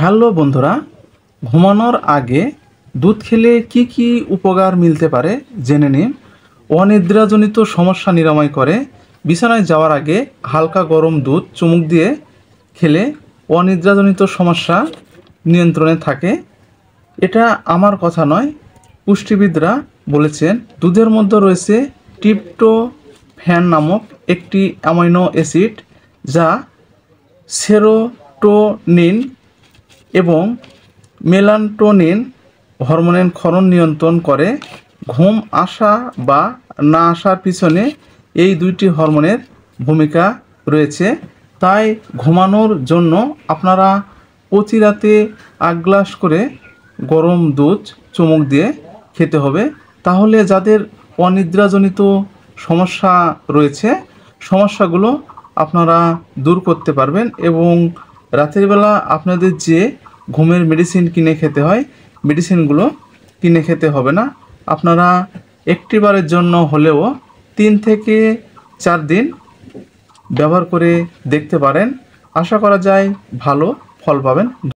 hello বন্ধুরা ঘুমানোর আগে দুধ খেলে কি কি উপকার মিলতে পারে জেনে নিন অনিদ্রাজনিত সমস্যা নিরাময় করে বিছানায় যাওয়ার আগে হালকা গরম দুধ চুমুক দিয়ে খেলে অনিদ্রাজনিত সমস্যা নিয়ন্ত্রণে থাকে এটা আমার কথা নয় পুষ্টিবিদরা বলেছেন দুধের মধ্যে রয়েছে টিপটো ফ্যান নামক একটি অ্যামাইনো অ্যাসিড যা সেরোটোনিন এবং মেলান্টোনিন হরমোনের ক্ষরণ নিয়ন্ত্রণ করে ঘুম আসা বা না আসার পিছনে এই দুইটি হরমোনের ভূমিকা রয়েছে তাই ঘুমানোর জন্য আপনারা প্রতি রাতে এক গ্লাস করে গরম দুধ চুমুক দিয়ে খেতে হবে তাহলে যাদের অনিদ্রাজনিত সমস্যা রয়েছে সমস্যাগুলো আপনারা দূর করতে পারবেন এবং রাতের বেলা আপনাদের যে ঘুমের মেডিসিন কিনে খেতে হয় মেডিসিনগুলো কিনে খেতে হবে না আপনারা একটিবারের জন্য হলেও তিন থেকে চার দিন ব্যবহার করে দেখতে পারেন আশা করা যায় ভালো ফল পাবেন